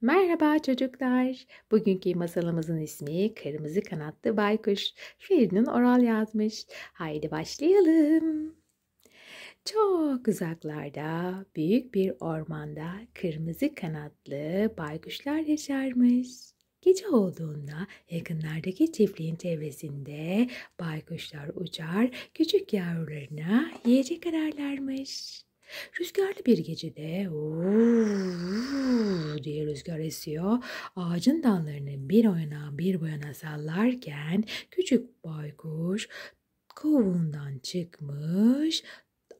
Merhaba çocuklar. Bugünkü masalımızın ismi Kırmızı Kanatlı Baykuş. Şiirini Oral yazmış. Haydi başlayalım. Çok uzaklarda, büyük bir ormanda kırmızı kanatlı baykuşlar yaşarmış. Gece olduğunda yakınlardaki çiftliğin çevresinde baykuşlar uçar, küçük yavrularına yiyecek ararlarmış. Rüzgarlı bir gecede uuu diye rüzgar esiyor. Ağacın dallarını bir oyna bir boyana sallarken küçük baykuş kovuğundan çıkmış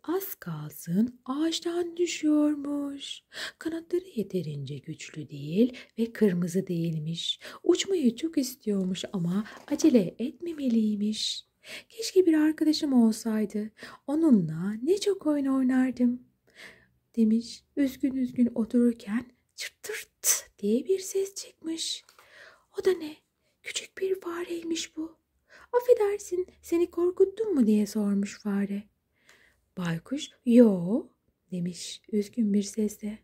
az kalsın ağaçtan düşüyormuş. Kanatları yeterince güçlü değil ve kırmızı değilmiş. Uçmayı çok istiyormuş ama acele etmemeliymiş. Keşke bir arkadaşım olsaydı. Onunla ne çok oyun oynardım." demiş. Üzgün üzgün otururken çırtırt diye bir ses çıkmış. O da ne? Küçük bir fareymiş bu. Affedersin seni korkuttum mu diye sormuş fare. Baykuş yo demiş üzgün bir sesle.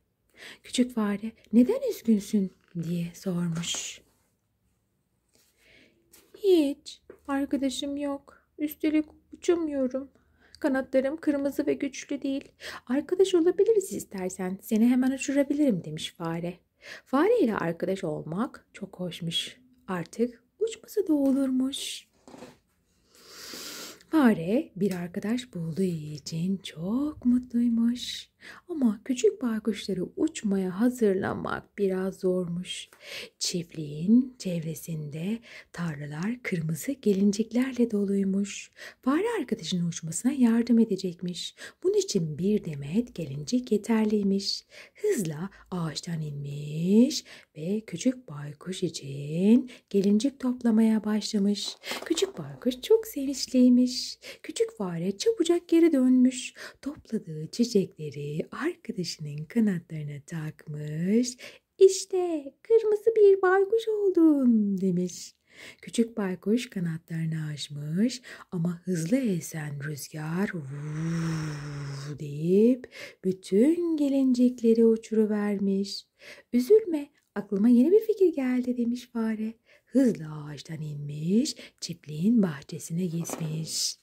Küçük fare neden üzgünsün diye sormuş. Hiç Arkadaşım yok. Üstelik uçamıyorum. Kanatlarım kırmızı ve güçlü değil. Arkadaş olabiliriz istersen. Seni hemen uçurabilirim demiş fare. Fare ile arkadaş olmak çok hoşmuş. Artık uçması da olurmuş. Fare bir arkadaş bulduğu için çok mutluymuş. Ama küçük baykuşları uçmaya hazırlanmak biraz zormuş. Çiftliğin çevresinde tarlalar kırmızı gelinciklerle doluymuş. Fare arkadaşının uçmasına yardım edecekmiş. Bunun için bir demet gelincik yeterliymiş. Hızla ağaçtan inmiş ve küçük baykuş için gelincik toplamaya başlamış. Küçük baykuş çok sevinçliymiş. Küçük fare çabucak geri dönmüş. Topladığı çiçekleri arkadaşının kanatlarına takmış. İşte kırmızı bir baykuş oldum demiş. Küçük baykuş kanatlarını açmış ama hızlı esen rüzgar vuv deyip bütün gelincikleri uçuruvermiş. Üzülme aklıma yeni bir fikir geldi demiş fare. Hızla ağaçtan inmiş, çiftliğin bahçesine gitmiş.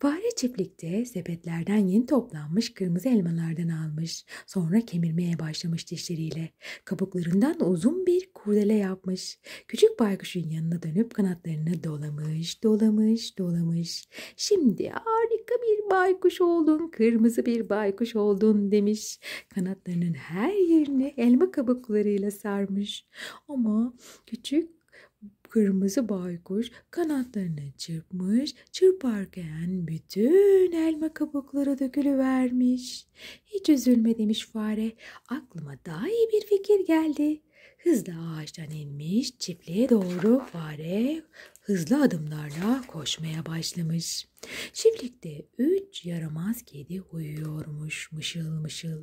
Fare çiftlikte sepetlerden yeni toplanmış kırmızı elmalardan almış. Sonra kemirmeye başlamış dişleriyle. Kabuklarından uzun bir kurdele yapmış. Küçük baykuşun yanına dönüp kanatlarını dolamış, dolamış, dolamış. Şimdi harika bir baykuş oldun, kırmızı bir baykuş oldun demiş. Kanatlarının her yerini elma kabuklarıyla sarmış. Ama küçük Kırmızı baykuş kanatlarını çırpmış, çırparken bütün elma kabukları dökülüvermiş. Hiç üzülme demiş fare, aklıma daha iyi bir fikir geldi. Hızla ağaçtan inmiş, çiftliğe doğru fare hızlı adımlarla koşmaya başlamış. Çiftlikte üç yaramaz kedi uyuyormuş mışıl mışıl.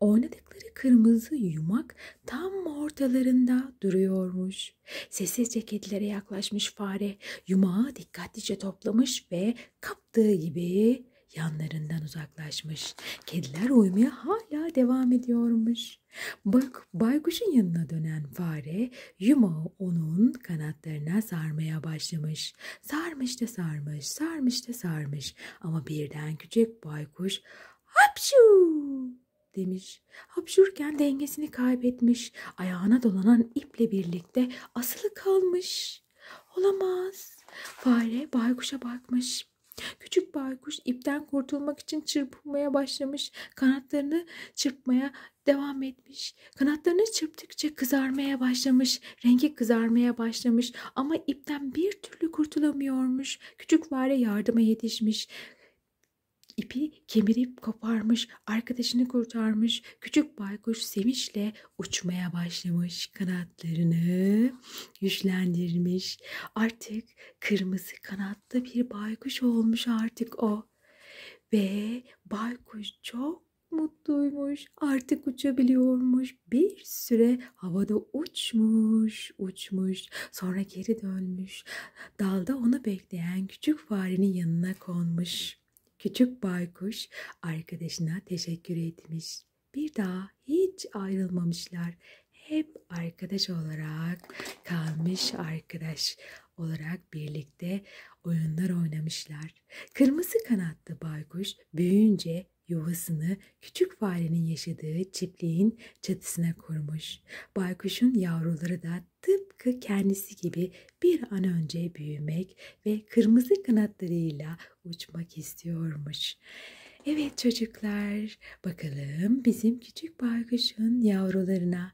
Oynadıkları kırmızı yumak tam ortalarında duruyormuş. Sessiz kedilere yaklaşmış fare yumağı dikkatlice toplamış ve kaptığı gibi yanlarından uzaklaşmış. Kediler uyumaya hala devam ediyormuş. Bak baykuşun yanına dönen fare yumağı onun kanatlarına sarmaya başlamış. Sarmış da sarmış, sarmış da sarmış. Ama birden küçük baykuş hapşu demiş. Hapşurken dengesini kaybetmiş. Ayağına dolanan iple birlikte asılı kalmış. Olamaz. Fare baykuşa bakmış. Küçük baykuş ipten kurtulmak için çırpmaya başlamış. Kanatlarını çırpmaya devam etmiş. Kanatlarını çırptıkça kızarmaya başlamış. Rengi kızarmaya başlamış ama ipten bir türlü kurtulamıyormuş. Küçük fare yardıma yetişmiş. İpi kemirip koparmış, arkadaşını kurtarmış küçük baykuş sevinçle uçmaya başlamış kanatlarını güçlendirmiş. Artık kırmızı kanatlı bir baykuş olmuş artık o. Ve baykuş çok mutluymuş. Artık uçabiliyormuş. Bir süre havada uçmuş, uçmuş. Sonra geri dönmüş. Dalda onu bekleyen küçük farenin yanına konmuş. Küçük baykuş arkadaşına teşekkür etmiş. Bir daha hiç ayrılmamışlar. Hep arkadaş olarak kalmış arkadaş olarak birlikte oyunlar oynamışlar. Kırmızı kanatlı baykuş büyüyünce yuvasını küçük farenin yaşadığı çiftliğin çatısına kurmuş. Baykuşun yavruları da tıpkı kendisi gibi bir an önce büyümek ve kırmızı kanatlarıyla uçmak istiyormuş. Evet çocuklar, bakalım bizim küçük baykuşun yavrularına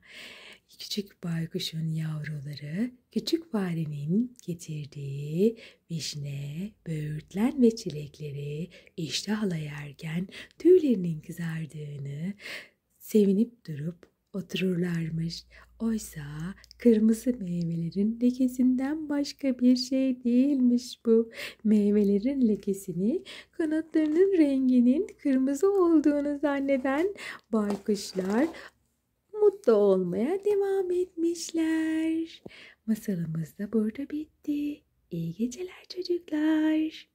küçük baykuşun yavruları küçük farenin getirdiği vişne, böğürtlen ve çilekleri iştahla yerken tüylerinin kızardığını sevinip durup otururlarmış. Oysa kırmızı meyvelerin lekesinden başka bir şey değilmiş bu. Meyvelerin lekesini kanatlarının renginin kırmızı olduğunu zanneden baykuşlar mutlu olmaya devam etmişler. Masalımız da burada bitti. İyi geceler çocuklar.